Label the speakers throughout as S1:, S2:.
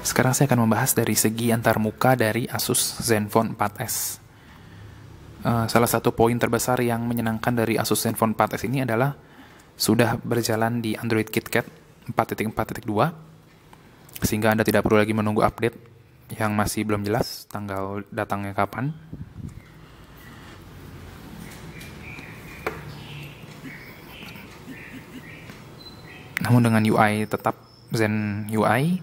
S1: Sekarang saya akan membahas dari segi antarmuka dari Asus Zenfone 4S. Eh, salah satu poin terbesar yang menyenangkan dari Asus Zenfone 4S ini adalah sudah berjalan di Android KitKat 4.4.2 sehingga Anda tidak perlu lagi menunggu update yang masih belum jelas tanggal datangnya kapan. Namun dengan UI tetap Zen UI,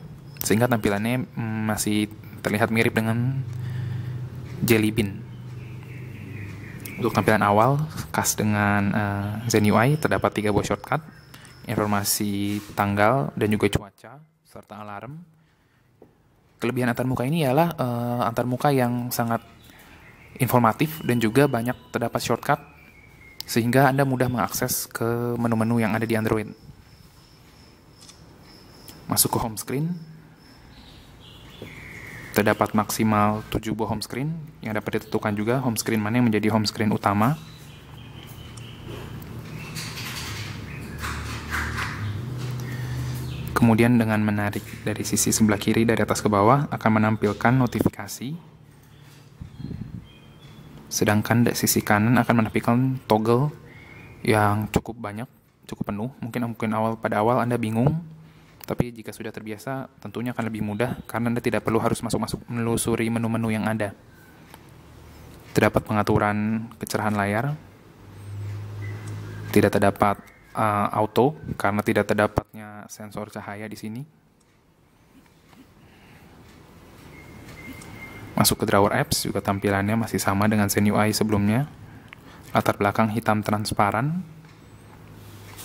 S1: sehingga tampilannya mm, masih terlihat mirip dengan Jelly Bean. Untuk tampilan awal, khas dengan uh, Zen UI terdapat tiga buah shortcut, informasi tanggal dan juga cuaca serta alarm. Kelebihan antarmuka ini ialah uh, eh, antarmuka yang sangat informatif dan juga banyak terdapat shortcut sehingga Anda mudah mengakses ke menu-menu yang ada di Android. Masuk ke home screen, terdapat maksimal 7 buah home screen yang dapat ditentukan juga home screen mana yang menjadi home screen utama. Kemudian dengan menarik dari sisi sebelah kiri dari atas ke bawah akan menampilkan notifikasi. Sedangkan dari sisi kanan akan menampilkan toggle yang cukup banyak, cukup penuh. Mungkin mungkin awal pada awal Anda bingung tapi jika sudah terbiasa, tentunya akan lebih mudah karena Anda tidak perlu harus masuk-masuk menelusuri menu-menu yang ada. Terdapat pengaturan kecerahan layar. Tidak terdapat uh, auto karena tidak terdapatnya sensor cahaya di sini. Masuk ke drawer apps juga tampilannya masih sama dengan Zen UI sebelumnya. Latar belakang hitam transparan.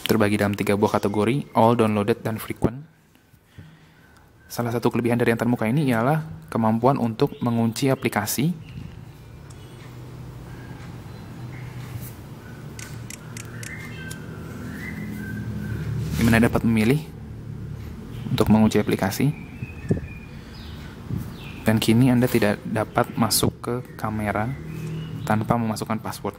S1: Terbagi dalam tiga buah kategori, all downloaded dan frequent. Salah satu kelebihan dari yang ini ialah kemampuan untuk mengunci aplikasi dimana dapat memilih untuk mengunci aplikasi dan kini Anda tidak dapat masuk ke kamera tanpa memasukkan password.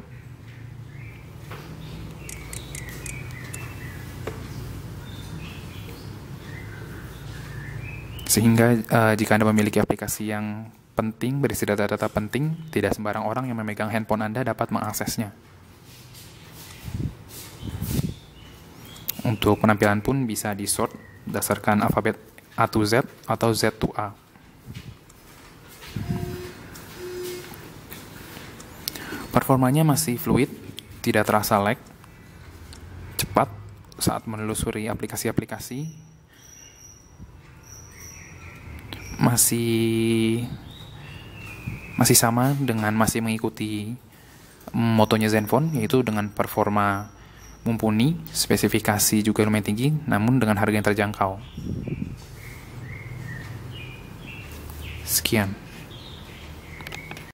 S1: Sehingga uh, jika Anda memiliki aplikasi yang penting, berisi data-data penting, tidak sembarang orang yang memegang handphone Anda dapat mengaksesnya. Untuk penampilan pun bisa di-sort berdasarkan alfabet A to Z atau Z to A. Performanya masih fluid, tidak terasa lag, cepat saat menelusuri aplikasi-aplikasi, masih masih sama dengan masih mengikuti mm, motonya Zenfone yaitu dengan performa mumpuni, spesifikasi juga lumayan tinggi, namun dengan harga yang terjangkau. Sekian.